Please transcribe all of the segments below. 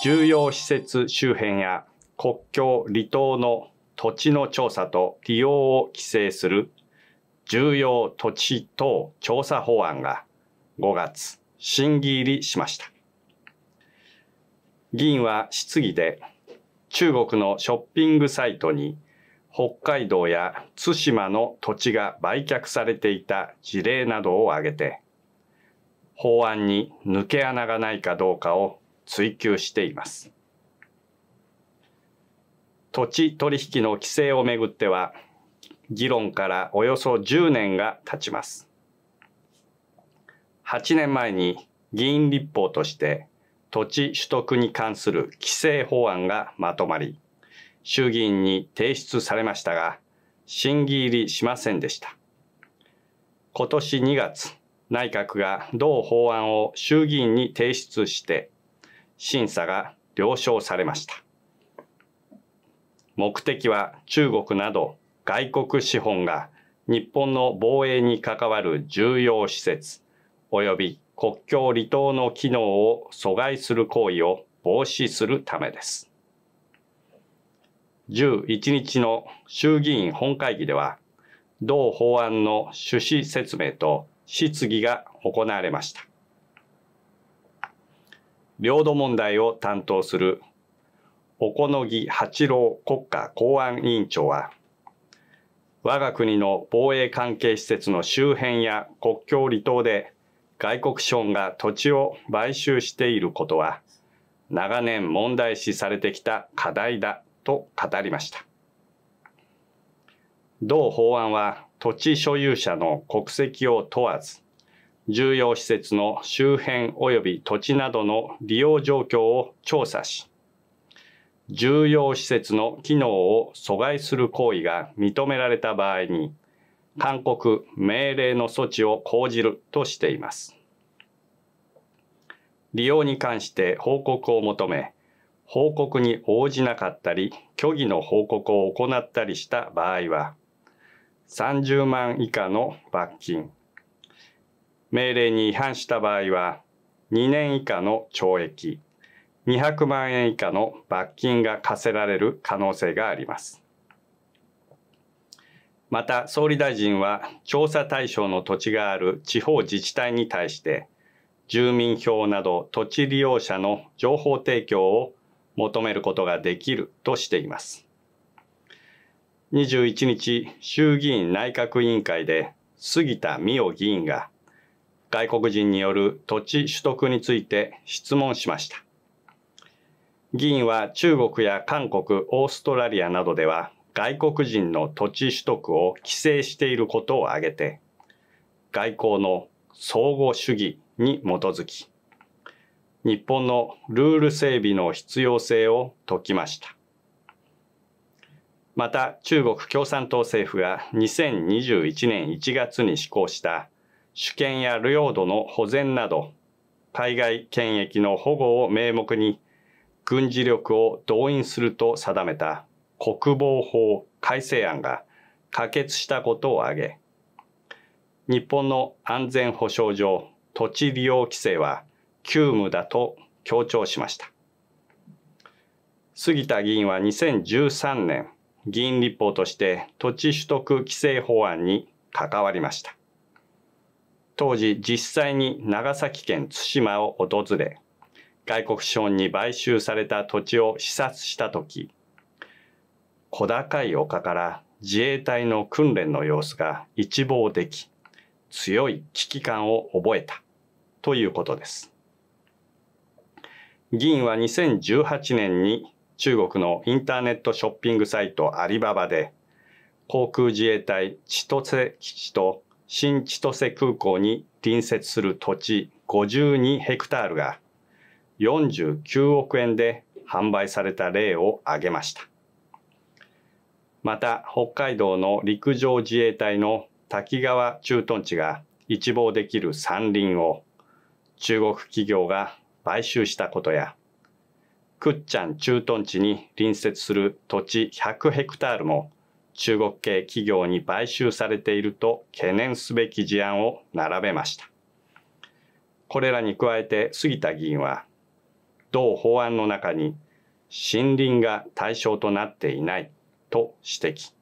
重要施設周辺や国境離島の土地の調査と利用を規制する重要土地等調査法案が5月審議入りしました。議員は質疑で中国のショッピングサイトに北海道や対馬の土地が売却されていた事例などを挙げて法案に抜け穴がないかどうかを追求しています。土地取引の規制をめぐっては、議論からおよそ10年が経ちます。8年前に議員立法として土地取得に関する規制法案がまとまり、衆議院に提出されましたが、審議入りしませんでした。今年2月、内閣が同法案を衆議院に提出して、審査が了承されました。目的は中国など外国資本が日本の防衛に関わる重要施設及び国境離島の機能を阻害する行為を防止するためです。11日の衆議院本会議では、同法案の趣旨説明と質疑が行われました。領土問題を担当する小此木八郎国家公安委員長は、我が国の防衛関係施設の周辺や国境離島で外国資本が土地を買収していることは、長年問題視されてきた課題だと語りました。同法案は土地所有者の国籍を問わず、重要施設の周辺及び土地などの利用状況を調査し、重要施設の機能を阻害する行為が認められた場合に、勧告・命令の措置を講じるとしています。利用に関して報告を求め、報告に応じなかったり、虚偽の報告を行ったりした場合は、30万以下の罰金、命令に違反した場合は、2年以下の懲役、200万円以下の罰金が課せられる可能性があります。また、総理大臣は調査対象の土地がある地方自治体に対して、住民票など土地利用者の情報提供を求めることができるとしています。21日、衆議院内閣委員会で杉田水脈議員が、外国人による土地取得について質問しました。議員は中国や韓国、オーストラリアなどでは外国人の土地取得を規制していることを挙げて、外交の相互主義に基づき、日本のルール整備の必要性を説きました。また中国共産党政府が2021年1月に施行した主権や領土の保全など、海外権益の保護を名目に、軍事力を動員すると定めた国防法改正案が可決したことを挙げ、日本の安全保障上、土地利用規制は急務だと強調しました。杉田議員は2013年、議員立法として土地取得規制法案に関わりました。当時実際に長崎県対馬を訪れ、外国資本に買収された土地を視察したとき、小高い丘から自衛隊の訓練の様子が一望でき、強い危機感を覚えたということです。議員は2018年に中国のインターネットショッピングサイトアリババで航空自衛隊千歳基地と新千歳空港に隣接する土地52ヘクタールが49億円で販売された例を挙げました。また北海道の陸上自衛隊の滝川駐屯地が一望できる山林を中国企業が買収したことや、倶知安駐屯地に隣接する土地100ヘクタールも中国系企業に買収されていると懸念すべき事案を並べました。これらに加えて杉田議員は、同法案の中に森林が対象となっていないと指摘。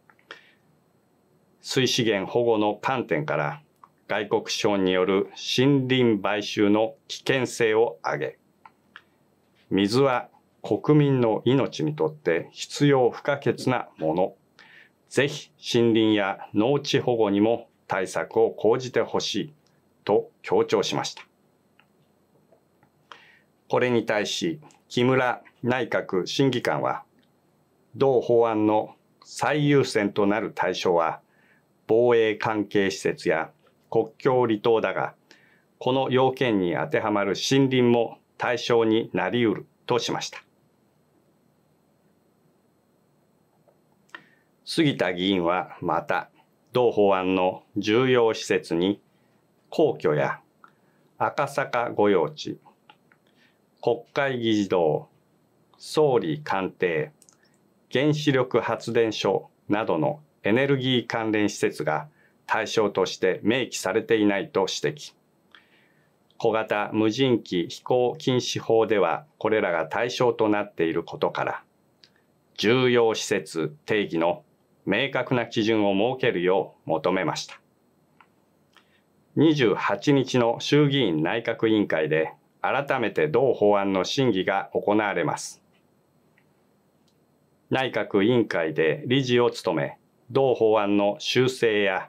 水資源保護の観点から外国資本による森林買収の危険性を挙げ、水は国民の命にとって必要不可欠なものぜひ森林や農地保護にも対策を講じてほしいと強調しました。これに対し木村内閣審議官は同法案の最優先となる対象は防衛関係施設や国境離島だがこの要件に当てはまる森林も対象になりうるとしました。杉田議員はまた同法案の重要施設に皇居や赤坂御用地国会議事堂総理官邸原子力発電所などのエネルギー関連施設が対象として明記されていないと指摘小型無人機飛行禁止法ではこれらが対象となっていることから重要施設定義の明確な基準を設けるよう求めました。28日の衆議院内閣委員会で改めて同法案の審議が行われます。内閣委員会で理事を務め、同法案の修正や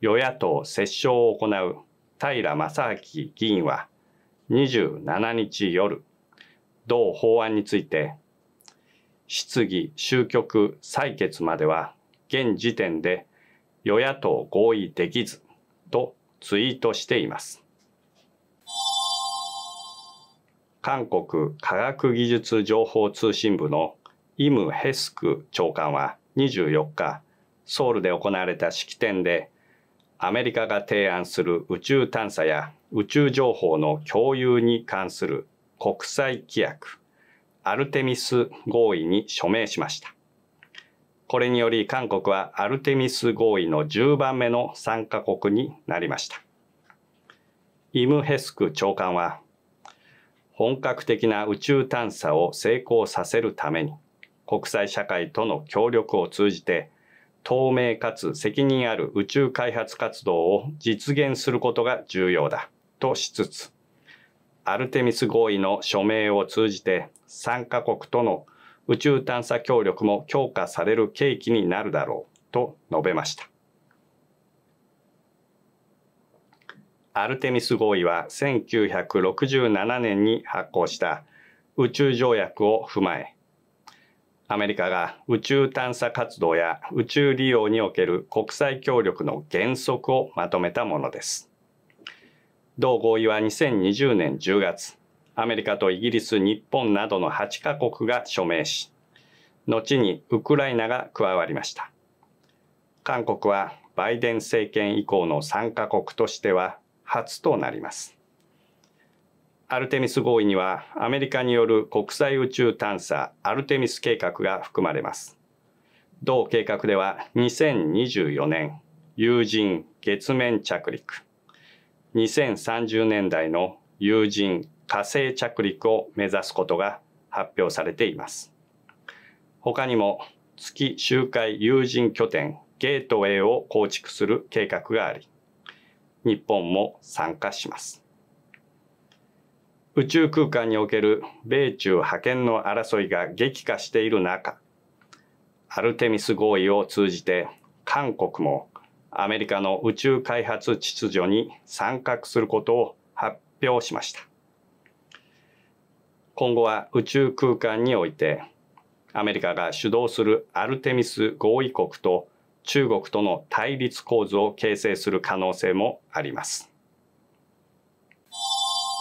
与野党折衝を行う平正明議員は27日夜、同法案について、質疑、終局、採決までは現時点で与野党合意できずとツイートしています。韓国科学技術情報通信部のイム・ヘスク長官は24日、ソウルで行われた式典で、アメリカが提案する宇宙探査や宇宙情報の共有に関する国際規約、アルテミス合意に署名しました。これにより韓国はアルテミス合意の10番目の参加国になりました。イム・ヘスク長官は、本格的な宇宙探査を成功させるために、国際社会との協力を通じて、透明かつ責任ある宇宙開発活動を実現することが重要だとしつつ、アルテミス合意の署名を通じて、参加国との宇宙探査協力も強化される契機になるだろうと述べました。アルテミス合意は1967年に発行した宇宙条約を踏まえ、アメリカが宇宙探査活動や宇宙利用における国際協力の原則をまとめたものです。同合意は2020年10月、アメリカとイギリス、日本などの8カ国が署名し、後にウクライナが加わりました。韓国はバイデン政権以降の3カ国としては初となります。アルテミス合意にはアメリカによる国際宇宙探査アルテミス計画が含まれます。同計画では2024年有人月面着陸2030年代の有人火星着陸を目指すことが発表されています。他にも月周回有人拠点ゲートウェイを構築する計画があり、日本も参加します。宇宙空間における米中覇権の争いが激化している中、アルテミス合意を通じて韓国もアメリカの宇宙開発秩序に参画することを発表しました。今後は宇宙空間においてアメリカが主導するアルテミス合意国と中国との対立構図を形成する可能性もあります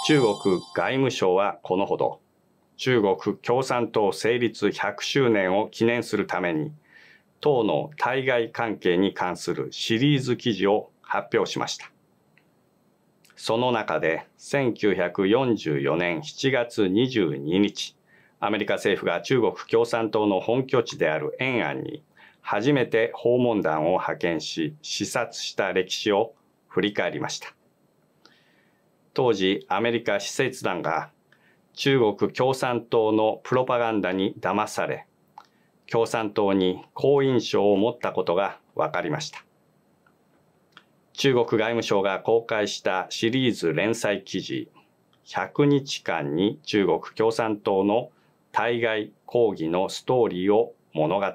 中国外務省はこのほど中国共産党成立100周年を記念するために党の対外関係に関するシリーズ記事を発表しましたその中で1944年7月22日、アメリカ政府が中国共産党の本拠地である延安に初めて訪問団を派遣し視察した歴史を振り返りました。当時アメリカ使節団が中国共産党のプロパガンダに騙され、共産党に好印象を持ったことが分かりました。中国外務省が公開したシリーズ連載記事100日間に中国共産党の対外抗議のストーリーを物語る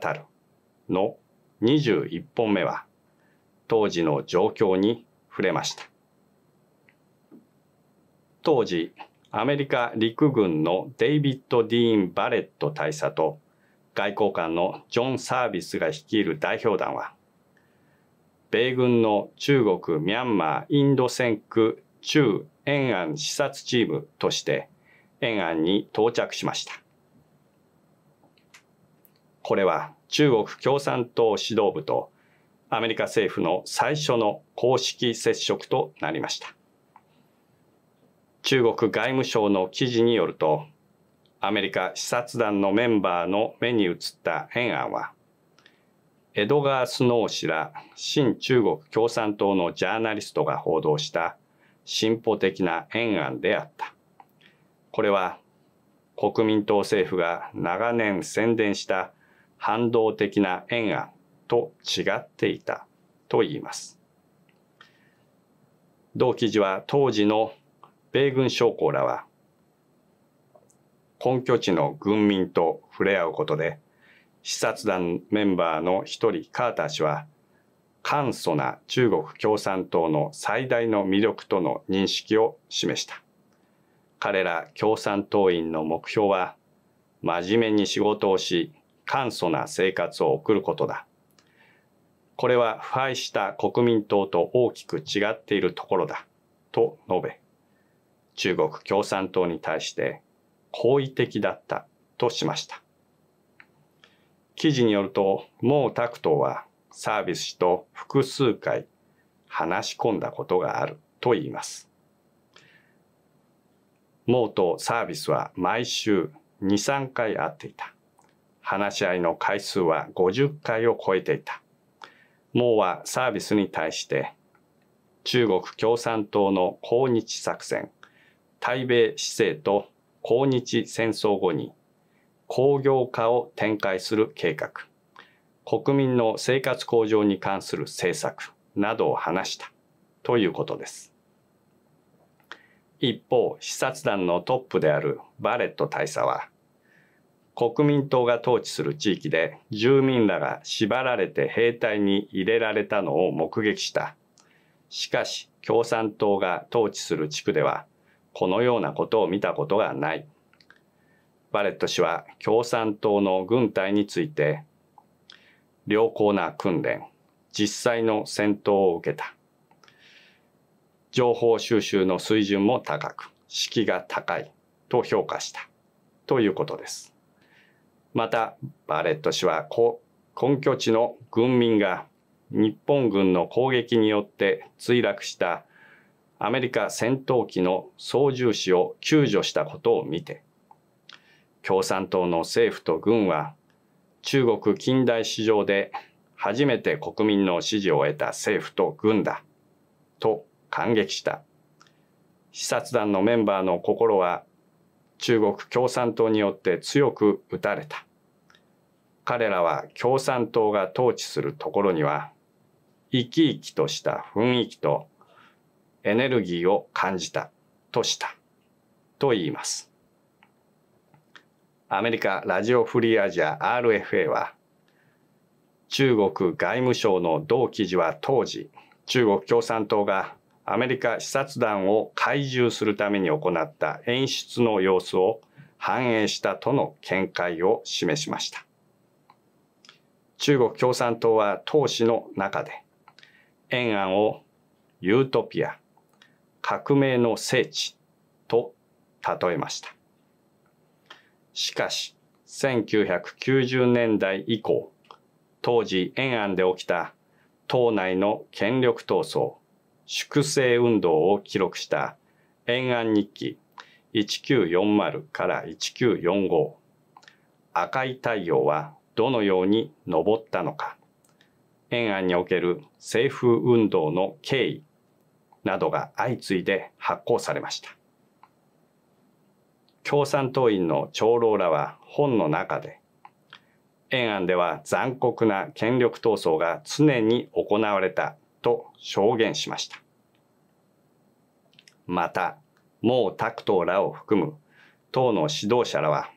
の21本目は当時の状況に触れました当時アメリカ陸軍のデイビッド・ディーン・バレット大佐と外交官のジョン・サービスが率いる代表団は米軍の中国、ミャンマー、インド戦区中延安視察チームとして延安に到着しました。これは中国共産党指導部とアメリカ政府の最初の公式接触となりました。中国外務省の記事によると、アメリカ視察団のメンバーの目に映った延安は、江戸川スノー氏ら新中国共産党のジャーナリストが報道した進歩的な延安であった。これは国民党政府が長年宣伝した反動的な延安と違っていたと言います。同記事は当時の米軍将校らは根拠地の軍民と触れ合うことで視察団メンバーの一人カーター氏は簡素な中国共産党の最大の魅力との認識を示した。彼ら共産党員の目標は真面目に仕事をし簡素な生活を送ることだ。これは腐敗した国民党と大きく違っているところだ。と述べ、中国共産党に対して好意的だったとしました。記事によると、毛沢東はサービス氏と複数回話し込んだことがあると言います。毛とサービスは毎週2、3回会っていた。話し合いの回数は50回を超えていた。もうはサービスに対して中国共産党の抗日作戦、対米姿勢と抗日戦争後に工業化を展開する計画、国民の生活向上に関する政策などを話したということです。一方、視察団のトップであるバレット大佐は、国民党が統治する地域で住民らが縛られて兵隊に入れられたのを目撃した。しかし、共産党が統治する地区では、このようなことを見たことがない。バレット氏は共産党の軍隊について良好な訓練実際の戦闘を受けた情報収集の水準も高く士気が高いと評価したということですまたバレット氏は根拠地の軍民が日本軍の攻撃によって墜落したアメリカ戦闘機の操縦士を救助したことを見て共産党の政府と軍は中国近代史上で初めて国民の支持を得た政府と軍だと感激した視察団のメンバーの心は中国共産党によって強く打たれた彼らは共産党が統治するところには生き生きとした雰囲気とエネルギーを感じたとしたと言いますアメリカラジオフリーアジア RFA は中国外務省の同記事は当時中国共産党がアメリカ視察団を懐柔するために行った演出の様子を反映したとの見解を示しました中国共産党は党史の中で延安をユートピア革命の聖地と例えましたしかし、1990年代以降、当時延安で起きた党内の権力闘争、粛清運動を記録した延安日記1940から1945赤い太陽はどのように昇ったのか、延安における政府運動の経緯などが相次いで発行されました。共産党員の長老らは本の中で、延安では残酷な権力闘争が常に行われたと証言しました。また、毛沢東らを含む党の指導者らは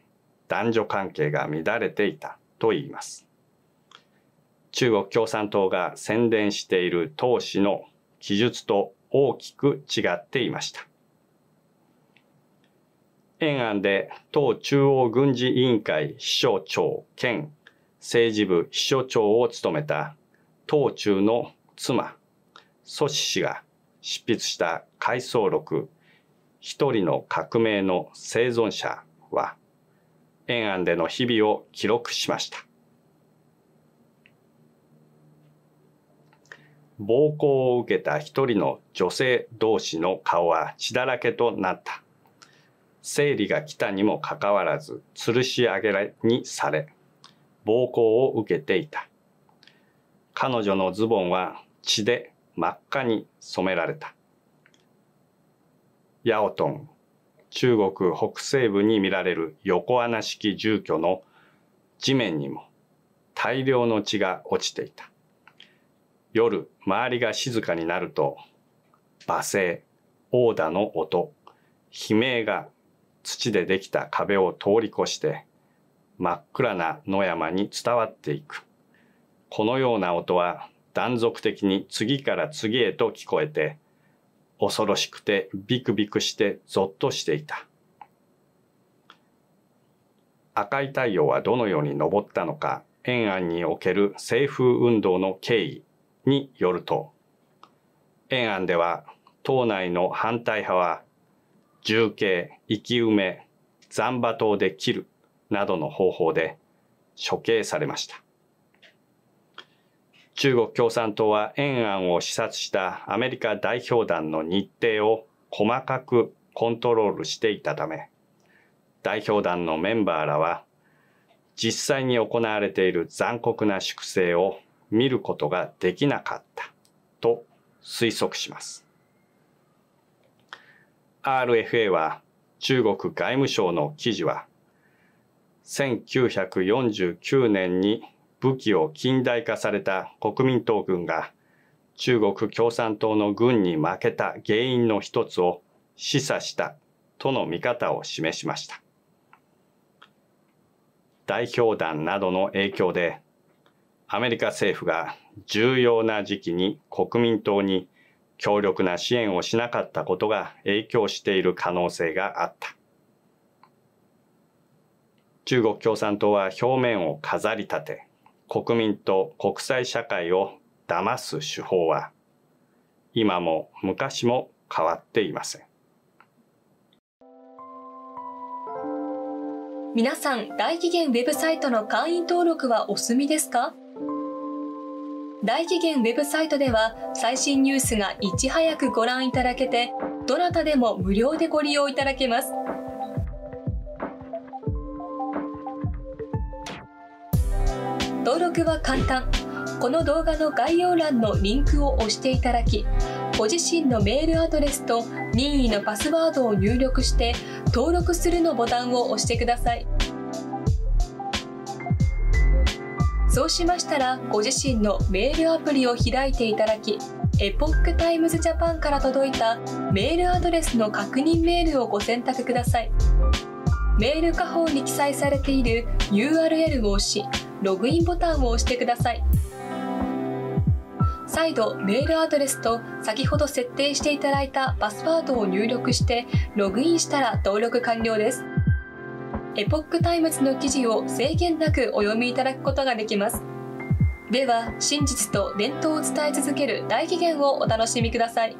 男女関係が乱れていたと言います。中国共産党が宣伝している党史の記述と大きく違っていました。延安で党中央軍事委員会秘書長兼政治部秘書長を務めた党中の妻、祖師氏が執筆した回想録、一人の革命の生存者は、延安での日々を記録しました。暴行を受けた一人の女性同士の顔は血だらけとなった。生理が来たにもかかわらず吊るし上げにされ暴行を受けていた彼女のズボンは血で真っ赤に染められたヤオトン中国北西部に見られる横穴式住居の地面にも大量の血が落ちていた夜周りが静かになると罵声殴打の音悲鳴が土でできた壁を通り越して真っ暗な野山に伝わっていく。このような音は断続的に次から次へと聞こえて、恐ろしくてビクビクしてぞっとしていた。赤い太陽はどのように昇ったのか、延安における西風運動の経緯によると、延安では党内の反対派は重慶、生き埋め、残馬刀で切るなどの方法で処刑されました。中国共産党は延安を視察したアメリカ代表団の日程を細かくコントロールしていたため、代表団のメンバーらは実際に行われている残酷な粛清を見ることができなかったと推測します。RFA は中国外務省の記事は1949年に武器を近代化された国民党軍が中国共産党の軍に負けた原因の一つを示唆したとの見方を示しました。代表団などの影響でアメリカ政府が重要な時期に国民党に強力な支援をしなかったことが影響している可能性があった。中国共産党は表面を飾り立て、国民と国際社会を騙す手法は、今も昔も変わっていません。皆さん、大紀元ウェブサイトの会員登録はお済みですか大期限ウェブサイトでは最新ニュースがいち早くご覧いただけてどなたでも無料でご利用いただけます登録は簡単この動画の概要欄のリンクを押していただきご自身のメールアドレスと任意のパスワードを入力して登録するのボタンを押してくださいそうしましたらご自身のメールアプリを開いていただきエポックタイムズジャパンから届いたメールアドレスの確認メールをご選択くださいメール下方に記載されている URL を押しログインボタンを押してください再度メールアドレスと先ほど設定していただいたパスワードを入力してログインしたら登録完了ですエポックタイムズの記事を制限なくお読みいただくことができますでは真実と伝統を伝え続ける大起源をお楽しみください